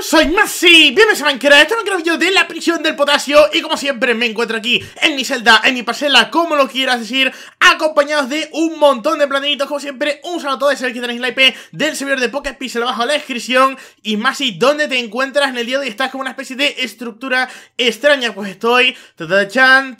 soy Masi, bienvenidos a Minecraft, esto es un de la prisión del potasio y como siempre me encuentro aquí en mi celda, en mi parcela, como lo quieras decir, acompañados de un montón de planetitos como siempre, un saludo a todos, sabéis que tenéis la IP del servidor de Pocket Pixel abajo en la descripción, y más si dónde te encuentras en el día de hoy, estás como una especie de estructura extraña, pues estoy, ta-ta-chan,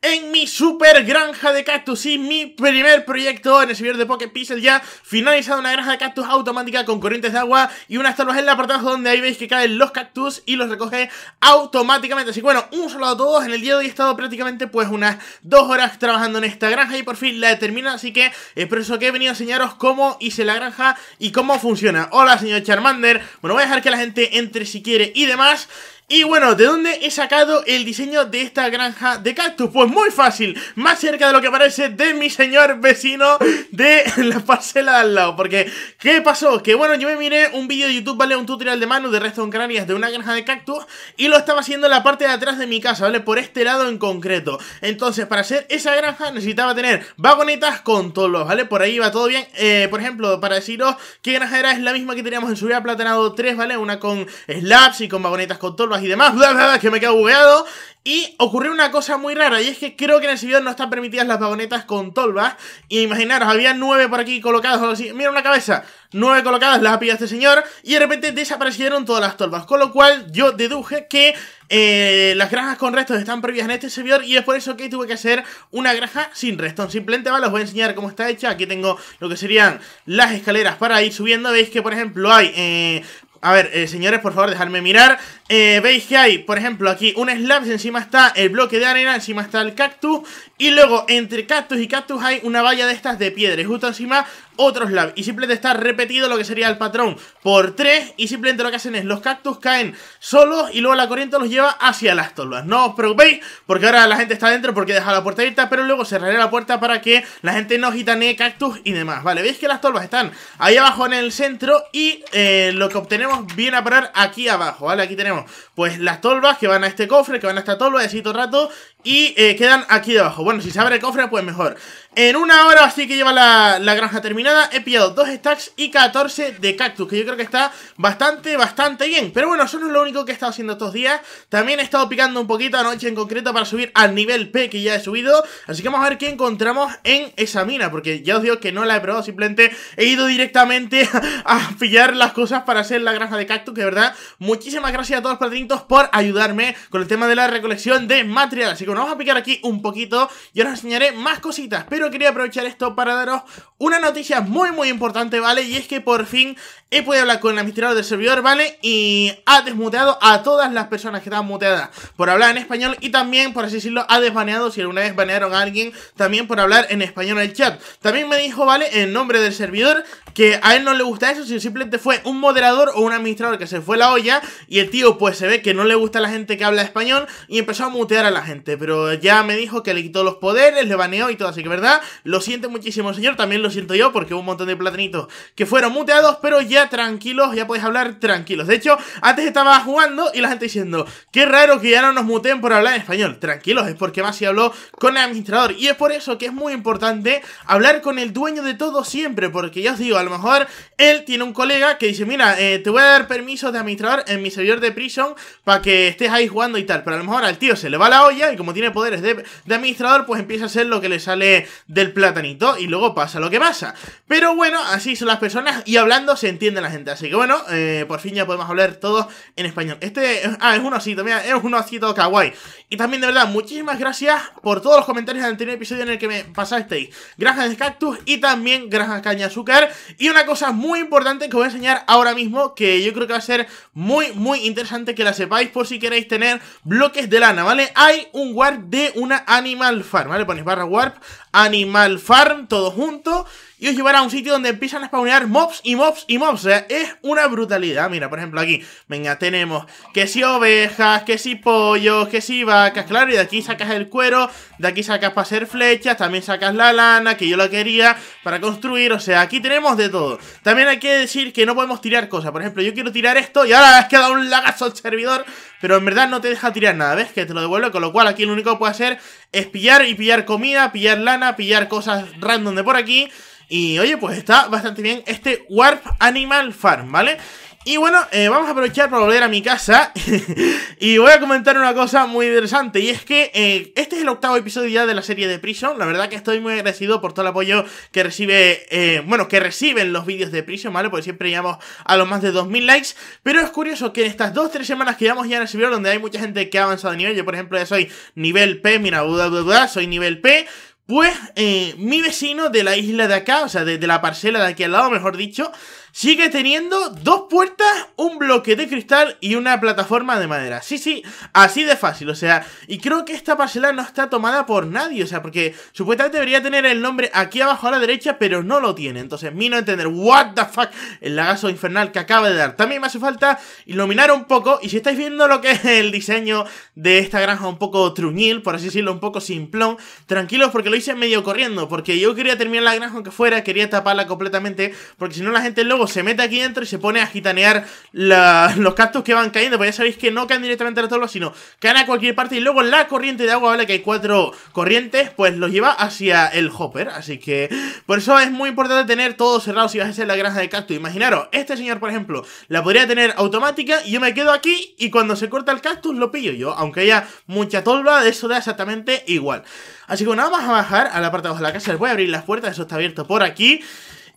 en mi super granja de cactus, y mi primer proyecto en el servidor de Pocket Pixel ya finalizado, una granja de cactus automática con corrientes de agua y unas tablas en la apartado donde ahí veis que caen los cactus y los recoge automáticamente, así que bueno, un saludo a todos, en el día de hoy he estado prácticamente pues unas dos horas trabajando trabajando en esta granja y por fin la he terminado así que es por eso que he venido a enseñaros cómo hice la granja y cómo funciona. Hola, señor Charmander. Bueno, voy a dejar que la gente entre si quiere y demás. Y bueno, ¿de dónde he sacado el diseño de esta granja de cactus? Pues muy fácil, más cerca de lo que parece de mi señor vecino de la parcela de al lado Porque, ¿qué pasó? Que bueno, yo me miré un vídeo de YouTube, ¿vale? Un tutorial de Manu de Redstone Canarias de una granja de cactus Y lo estaba haciendo en la parte de atrás de mi casa, ¿vale? Por este lado en concreto Entonces, para hacer esa granja necesitaba tener vagonetas con tolos, ¿vale? Por ahí va todo bien eh, Por ejemplo, para deciros qué granja era, es la misma que teníamos en Subida Platanado 3, ¿vale? Una con slabs y con vagonetas con tolos y demás, bla, bla, bla, que me quedo bugueado. Y ocurrió una cosa muy rara, y es que creo que en el servidor no están permitidas las vagonetas con tolvas. Y imaginaros, había nueve por aquí colocadas o algo así. Mira una cabeza, nueve colocadas las ha pillado este señor, y de repente desaparecieron todas las tolvas. Con lo cual, yo deduje que eh, las granjas con restos están prohibidas en este servidor y es por eso que tuve que hacer una granja sin restos. Simplemente, ¿vale? Os voy a enseñar cómo está hecha. Aquí tengo lo que serían las escaleras para ir subiendo. Veis que, por ejemplo, hay... Eh, a ver, eh, señores, por favor, dejadme mirar. Eh, veis que hay, por ejemplo, aquí un slab encima está el bloque de arena, encima está el cactus Y luego entre cactus y cactus hay una valla de estas de piedra y justo encima otro slab Y simplemente está repetido lo que sería el patrón por tres Y simplemente lo que hacen es los cactus caen solos y luego la corriente los lleva hacia las tolvas No os preocupéis porque ahora la gente está dentro porque deja la puerta abierta Pero luego cerraré la puerta para que la gente no gitanee cactus y demás Vale, veis que las tolvas están ahí abajo en el centro y eh, lo que obtenemos viene a parar aquí abajo Vale, aquí tenemos pues las tolvas que van a este cofre, que van a esta tolva de cierto rato, y eh, quedan aquí debajo. Bueno, si se abre el cofre, pues mejor. En una hora así que lleva la, granja terminada, he pillado dos stacks y 14 de cactus, que yo creo que está bastante, bastante bien. Pero bueno, eso no es lo único que he estado haciendo estos días. También he estado picando un poquito anoche en concreto para subir al nivel P que ya he subido. Así que vamos a ver qué encontramos en esa mina, porque ya os digo que no la he probado, simplemente he ido directamente a, pillar las cosas para hacer la granja de cactus, que de verdad, muchísimas gracias a todos los patinitos por ayudarme con el tema de la recolección de material. Así que bueno, vamos a picar aquí un poquito y ahora os enseñaré más cositas, pero quería aprovechar esto para daros una noticia muy muy importante, ¿vale? Y es que por fin he podido hablar con el administrador del servidor, ¿vale? Y ha desmuteado a todas las personas que estaban muteadas por hablar en español y también, por así decirlo, ha desbaneado, si alguna vez banearon a alguien, también por hablar en español en el chat. También me dijo, ¿vale? En nombre del servidor, que a él no le gusta eso, si simplemente fue un moderador o un administrador que se fue la olla y el tío pues se ve que no le gusta a la gente que habla español y empezó a mutear a la gente pero ya me dijo que le quitó los poderes, le baneó y todo, así que verdad, lo siente muchísimo señor, también lo siento yo porque hubo un montón de platanitos que fueron muteados, pero ya tranquilos, ya podéis hablar tranquilos. De hecho, antes estaba jugando y la gente diciendo, qué raro que ya no nos muteen por hablar en español. Tranquilos, es porque Masi habló con el administrador y es por eso que es muy importante hablar con el dueño de todo siempre, porque ya os digo, a lo mejor él tiene un colega que dice, mira, eh, te voy a dar permiso de administrador en mi servidor de prison para que estés ahí jugando y tal, pero a lo mejor al tío se le va la olla y como tiene poderes de, administrador, pues empieza a ser lo que le sale del platanito y luego pasa lo que pasa. Pero bueno, así son las personas y hablando se entiende la gente. Así que bueno, eh, por fin ya podemos hablar todos en español. Este, ah, es un osito, mira, es un osito kawaii. Y también de verdad, muchísimas gracias por todos los comentarios del anterior episodio en el que me pasasteis. Granjas de cactus y también granjas caña azúcar. Y una cosa muy importante que os voy a enseñar ahora mismo, que yo creo que va a ser muy, muy interesante que la sepáis por si queréis tener bloques de lana, ¿vale? Hay un de una Animal Farm, ¿vale? pones barra warp, Animal Farm, todo junto y os llevará a un sitio donde empiezan a spawnear mobs y mobs y mobs. O sea, es una brutalidad. Mira, por ejemplo, aquí, venga, tenemos que si ovejas, que si pollos, que si vacas, claro, y de aquí sacas el cuero, de aquí sacas para hacer flechas, también sacas la lana, que yo la quería, para construir, o sea, aquí tenemos de todo. También hay que decir que no podemos tirar cosas, por ejemplo, yo quiero tirar esto y ahora has quedado un lagazo al servidor, pero en verdad no te deja tirar nada, ¿ves? Que te lo devuelve, con lo cual aquí lo único que puedo hacer es pillar y pillar comida, pillar lana, pillar cosas random de por aquí... Y oye, pues está bastante bien este Warp Animal Farm, ¿vale? Y bueno, eh, vamos a aprovechar para volver a mi casa y voy a comentar una cosa muy interesante y es que eh, este es el octavo episodio ya de la serie de Prison, la verdad que estoy muy agradecido por todo el apoyo que recibe, eh, bueno, que reciben los vídeos de Prison, ¿vale? Porque siempre llegamos a los más de 2000 likes, pero es curioso que en estas 2-3 semanas que llevamos ya en el servidor donde hay mucha gente que ha avanzado de nivel, yo por ejemplo ya soy nivel P, mira, duda duda soy nivel P, pues eh, mi vecino de la isla de acá, o sea, de, de la parcela de aquí al lado, mejor dicho, sigue teniendo dos puertas, un bloque de cristal y una plataforma de madera. Sí, sí, así de fácil, o sea, y creo que esta parcela no está tomada por nadie, o sea, porque supuestamente debería tener el nombre aquí abajo a la derecha, pero no lo tiene. Entonces, no entender, what the fuck, el lagazo infernal que acaba de dar. También me hace falta iluminar un poco, y si estáis viendo lo que es el diseño de esta granja un poco truñil, por así decirlo, un poco simplón, tranquilos porque lo hice medio corriendo, porque yo quería terminar la granja aunque fuera, quería taparla completamente, porque si no la gente luego se mete aquí dentro y se pone a gitanear los cactus que van cayendo. Pues ya sabéis que no caen directamente a la tolva sino caen a cualquier parte. Y luego la corriente de agua, ¿vale? Que hay cuatro corrientes, pues los lleva hacia el hopper. Así que por eso es muy importante tener todo cerrado si vas a hacer la granja de cactus. Imaginaros, este señor, por ejemplo, la podría tener automática y yo me quedo aquí y cuando se corta el cactus lo pillo yo. Aunque haya mucha tolva, eso da exactamente igual. Así que bueno, vamos a bajar al apartado de la casa. Les voy a abrir las puertas, eso está abierto por aquí.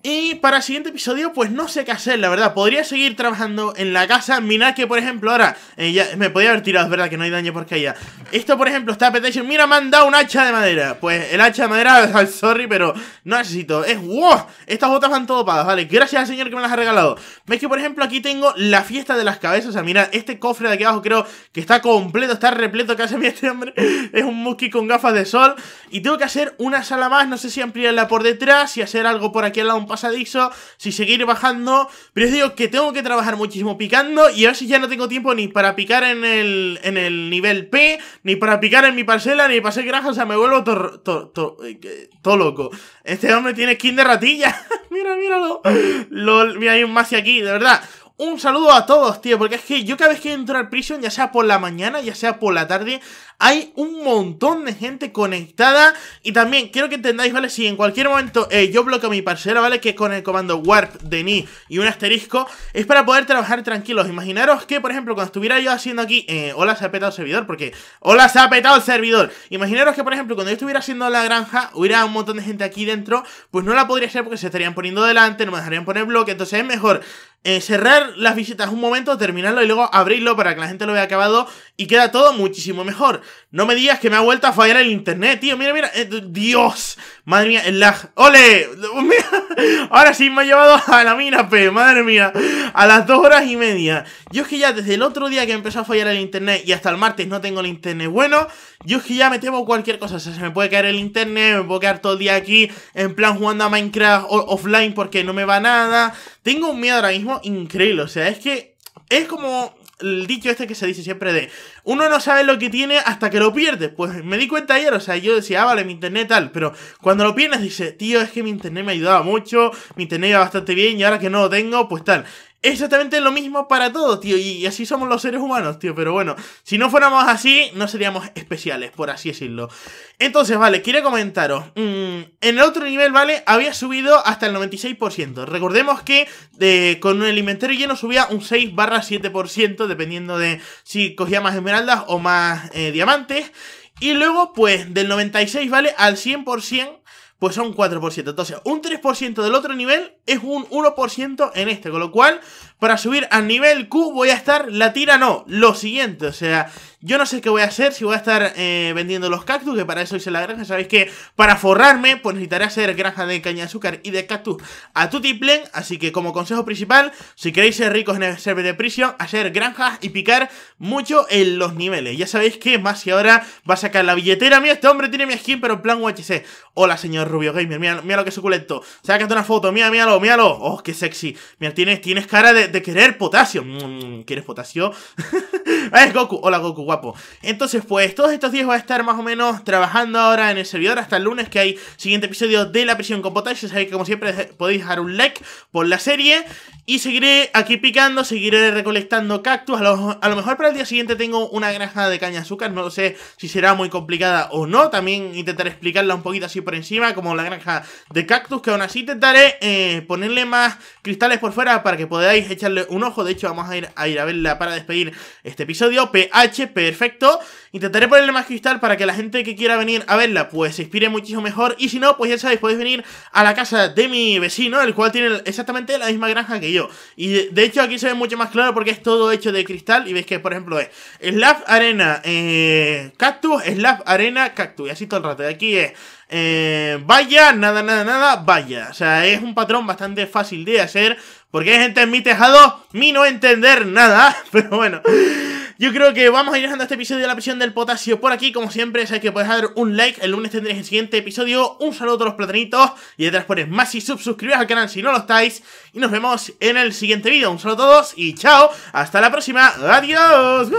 Y para el siguiente episodio, pues no sé qué hacer, la verdad. Podría seguir trabajando en la casa. Mirad que, por ejemplo, ahora eh, me podía haber tirado, es verdad que no hay daño porque haya Esto, por ejemplo, está apetecido Mira, me han dado un hacha de madera. Pues el hacha de madera, al sorry, pero no necesito. Es wow. Estas botas van todo pagas, ¿vale? Gracias al señor que me las ha regalado. Veis que, por ejemplo, aquí tengo la fiesta de las cabezas. O sea, mira, este cofre de aquí abajo creo que está completo, está repleto. casi hace mi este hombre es un musky con gafas de sol. Y tengo que hacer una sala más. No sé si ampliarla por detrás, y hacer algo por aquí al lado, un pasadizo, si seguir bajando. Pero os digo que tengo que trabajar muchísimo picando y a veces ya no tengo tiempo ni para picar en el, en el nivel P, ni para picar en mi parcela, ni para hacer granja. O sea, me vuelvo eh, todo loco. Este hombre tiene skin de ratilla. mira, míralo. lo mira, hay un mace aquí, de verdad. Un saludo a todos, tío, porque es que yo cada vez que entro al prison, ya sea por la mañana, ya sea por la tarde, hay un montón de gente conectada. Y también quiero que entendáis, ¿vale? Si en cualquier momento eh, yo bloqueo mi parcela, ¿vale? Que con el comando warp de ni y un asterisco, es para poder trabajar tranquilos. Imaginaros que, por ejemplo, cuando estuviera yo haciendo aquí, eh, hola, se ha petado el servidor, porque hola, se ha petado el servidor. Imaginaros que, por ejemplo, cuando yo estuviera haciendo la granja, hubiera un montón de gente aquí dentro, pues no la podría hacer porque se estarían poniendo delante, no me dejarían poner bloque. Entonces es mejor eh, cerrar las visitas un momento, terminarlo y luego abrirlo para que la gente lo vea acabado y queda todo muchísimo mejor. No me digas que me ha vuelto a fallar el internet, tío. Mira, mira, eh, Dios. Madre mía, el lag. ¡Ole! Ahora sí me ha llevado a la mina, pe. Madre mía. A las dos horas y media. Yo es que ya desde el otro día que empezó a fallar el internet y hasta el martes no tengo el internet bueno, yo es que ya me temo cualquier cosa. O sea, se me puede caer el internet, me puedo quedar todo el día aquí en plan jugando a Minecraft offline porque no me va nada. Tengo un miedo ahora mismo increíble. O sea, es que es como el dicho este que se dice siempre de uno no sabe lo que tiene hasta que lo pierde. Pues me di cuenta ayer, o sea, yo decía, ah, vale, mi internet tal, pero cuando lo pierdes Dice, tío, es que mi internet me ayudaba mucho, mi internet iba bastante bien y ahora que no lo tengo, pues tal exactamente lo mismo para todos, tío. Y así somos los seres humanos, tío. Pero bueno, si no fuéramos así, no seríamos especiales, por así decirlo. Entonces, vale, quiero comentaros. Mm, en el otro nivel, ¿vale? Había subido hasta el 96%. Recordemos que eh, con el inventario lleno subía un 6 barra 7%, dependiendo de si cogía más esmeraldas o más eh, diamantes. Y luego, pues, del 96, ¿vale? Al 100% pues son 4%. Entonces, un 3% del otro nivel es un 1% en este, con lo cual, para subir al nivel Q voy a estar, la tira no, lo siguiente, o sea, yo no sé qué voy a hacer, si voy a estar eh, vendiendo los cactus, que para eso hice la granja, sabéis que para forrarme, pues necesitaré hacer granja de caña de azúcar y de cactus a tutiplen, así que como consejo principal, si queréis ser ricos en el server de prisión, hacer granjas y picar mucho en los niveles, ya sabéis que más que ahora va a sacar la billetera, mía, este hombre tiene mi skin, pero en plan UHC, hola señor Rubio Gamer, mira, lo que suculento, sácate una foto, mira, mira míralo, Oh, qué sexy. Mira, tienes, tienes cara de, querer potasio. Mm, ¿Quieres potasio? es Goku. Hola, Goku, guapo. Entonces, pues, todos estos días voy a estar más o menos trabajando ahora en el servidor hasta el lunes, que hay siguiente episodio de La Prisión con Potasio. Sabéis que, como siempre, podéis dejar un like por la serie. Y seguiré aquí picando, seguiré recolectando cactus. A lo, mejor para el día siguiente tengo una granja de caña de azúcar. No sé si será muy complicada o no. También intentaré explicarla un poquito así por encima, como la granja de cactus, que aún así intentaré... Eh, ponerle más cristales por fuera para que podáis echarle un ojo. De hecho, vamos a ir a, ir a verla para despedir este episodio. PH, perfecto. Intentaré ponerle más cristal para que la gente que quiera venir a verla, pues se inspire muchísimo mejor. Y si no, pues ya sabéis, podéis venir a la casa de mi vecino, el cual tiene exactamente la misma granja que yo. Y de hecho, aquí se ve mucho más claro porque es todo hecho de cristal. Y veis que, por ejemplo, es la arena, eh, cactus, slab, arena, cactus. Y así todo el rato. de aquí es eh, vaya, nada, nada, nada, vaya. O sea, es un patrón bastante fácil de hacer, porque hay gente en mi tejado, mi no entender nada, pero bueno. Yo creo que vamos a ir dejando este episodio de la prisión del potasio por aquí. Como siempre, sabéis que podéis dar un like. El lunes tendréis el siguiente episodio. Un saludo a todos los platanitos. Y detrás pones más y sub, al canal si no lo estáis. Y nos vemos en el siguiente vídeo. Un saludo a todos y chao. Hasta la próxima. Adiós.